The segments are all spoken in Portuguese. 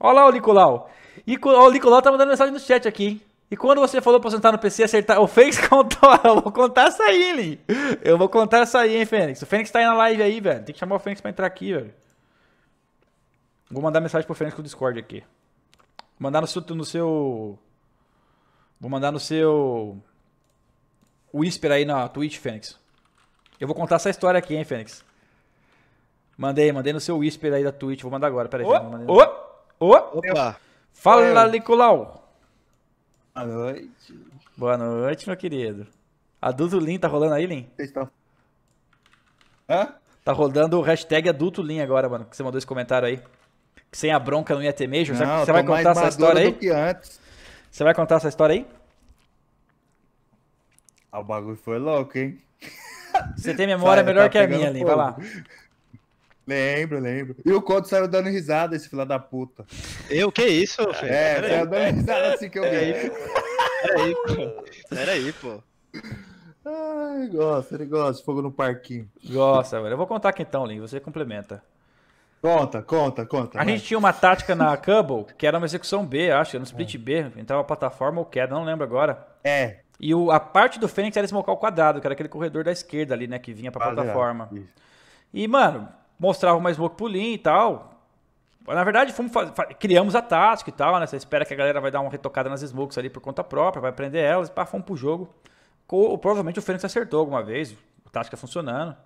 Olha lá o Nicolau. E o Nicolau tá mandando mensagem no chat aqui, hein? E quando você falou pra sentar no PC acertar. O Fênix contou. Eu vou contar essa aí, Eli. Eu vou contar essa aí, hein, Fênix. O Fênix tá aí na live aí, velho. Tem que chamar o Fênix pra entrar aqui, velho. Vou mandar mensagem pro Fênix com o Discord aqui. Vou mandar no seu, no seu. Vou mandar no seu. Whisper aí na Twitch, Fênix. Eu vou contar essa história aqui, hein, Fênix. Mandei, mandei no seu Whisper aí da Twitch. Vou mandar agora, peraí. Oh, oh. Opa! Fala, Nicolau! Boa noite. Boa noite, meu querido. Adulto Lean, tá rolando aí, Lin? Vocês estão. Hã? Tá rolando o hashtag Adulto Lean agora, mano, que você mandou esse comentário aí. Que sem a bronca não ia ter mesmo. Não, você vai contar essa história aí? Você vai contar essa história aí? Ah, o bagulho foi louco, hein? Você tem memória Cara, melhor tá que a minha, Lin, vai lá. Lembro, lembro. E o Couto saiu dando risada, esse filho da puta. Eu, que isso, é, filho? É, saiu dando risada assim que eu vi. Peraí, pô. Peraí, pô. Ai, gosta, ele gosta fogo no parquinho. Gosta, velho. Eu vou contar aqui então, Lin, você complementa. Conta, conta, conta. A vai. gente tinha uma tática na Cubble, que era uma execução B, acho, era no um split B, entrava plataforma ou queda, não lembro agora. É. E o, a parte do Fênix era smocar o quadrado, que era aquele corredor da esquerda ali, né, que vinha pra plataforma. Isso. E, mano, mostrava uma smoke pulim e tal. Na verdade, fomos criamos a tática e tal, né? Você espera que a galera vai dar uma retocada nas smokes ali por conta própria, vai prender elas, pá, fomos pro jogo. Co... Provavelmente o Fênix acertou alguma vez, a tática funcionando.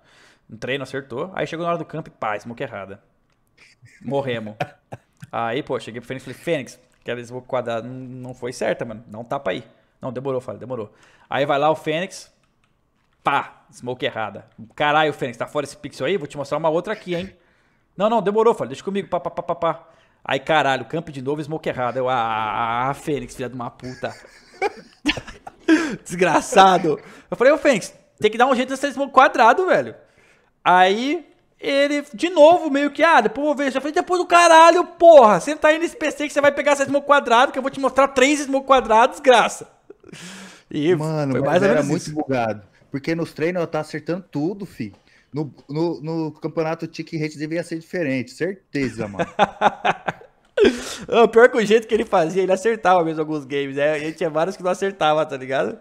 No treino acertou. Aí chegou na hora do campo e pá, smoke errada. Morremos. aí, pô, cheguei pro Fênix e falei, Fênix, aquela smoke quadrada não foi certa, mano. não tapa aí. Não, demorou, falei, demorou. Aí vai lá o Fênix, Pá, smoke errada. Caralho, Fênix, tá fora esse pixel aí? Vou te mostrar uma outra aqui, hein? Não, não, demorou, falei, deixa comigo, pá, pá, pá, pá, pá. Aí, caralho, camp de novo, smoke errada. Eu, ah, ah, ah, Fênix, filha de uma puta. Desgraçado. Eu falei, ô Fênix, tem que dar um jeito nesse smoke quadrado, velho. Aí, ele, de novo, meio que, ah, depois eu vou ver. já falei, depois do caralho, porra. Você tá indo nesse PC que você vai pegar essa smoke quadrado, que eu vou te mostrar três smoke quadrados, graça. E Mano, foi mais mas era muito bugado. Porque nos treinos ela tá acertando tudo, fi. No, no, no campeonato tick rate devia ser diferente, certeza, mano. o pior que o jeito que ele fazia, ele acertava mesmo alguns games, né? E tinha vários que não acertava, tá ligado?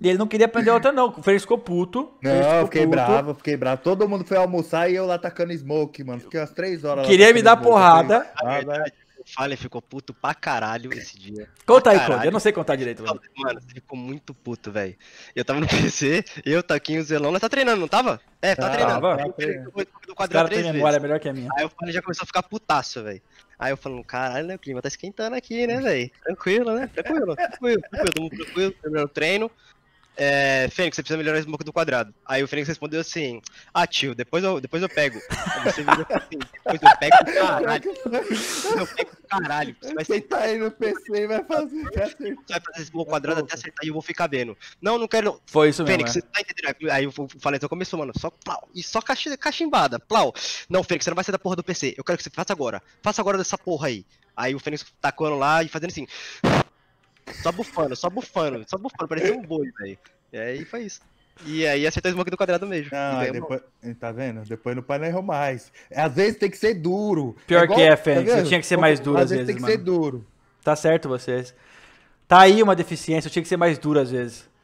E ele não queria aprender outra, não. O Freire ficou puto. Não, ficou fiquei puto. bravo, fiquei bravo. Todo mundo foi almoçar e eu lá tacando smoke, mano. Fiquei umas três horas Queria me dar smoke, porrada. Ah, Fallen ficou puto pra caralho esse dia. Conta aí, Conde. Eu não sei contar direito. Mano, mano ficou muito puto, velho. Eu tava no PC, eu, Taquinho, Zelão. Nós tá treinando, não tava? É, tá ah, treinando. Tava. Eu treinando do vezes. melhor que a minha. Aí o Fallen já começou a ficar putaço, velho. Aí eu falando, caralho, né? O clima tá esquentando aqui, né, velho? Tranquilo, né? Tranquilo, tranquilo, tranquilo. Tamo tranquilo, terminando treino é, Fênix, você precisa melhorar a boca do quadrado. Aí o Fênix respondeu assim, ah, tio, depois eu, depois eu pego. Aí você virou assim, depois eu pego, caralho. eu pego, caralho. Você vai sentar tá aí no PC e vai fazer... Você vai fazer esse boca quadrado até acertar e eu vou ficar vendo. Não, não quero... Foi isso Fênix, mesmo, Fênix, é. você tá entendendo? Aí o Então começou, mano, só plau, e só cachimbada, plau. Não, Fênix, você não vai sair da porra do PC, eu quero que você faça agora. Faça agora dessa porra aí. Aí o Fênix tacando lá e fazendo assim... Só bufando, só bufando, só bufando, parecia um boi, velho. E aí foi isso. E aí acertou o smoke do quadrado mesmo. Não, depois, tá vendo? Depois no painel errou mais. Às vezes tem que ser duro. Pior é igual, que é, tá Fênix. Tá tinha que ser mais duro às, às vezes, vezes. tem que mano. ser duro. Tá certo vocês. Tá aí uma deficiência, eu tinha que ser mais duro às vezes.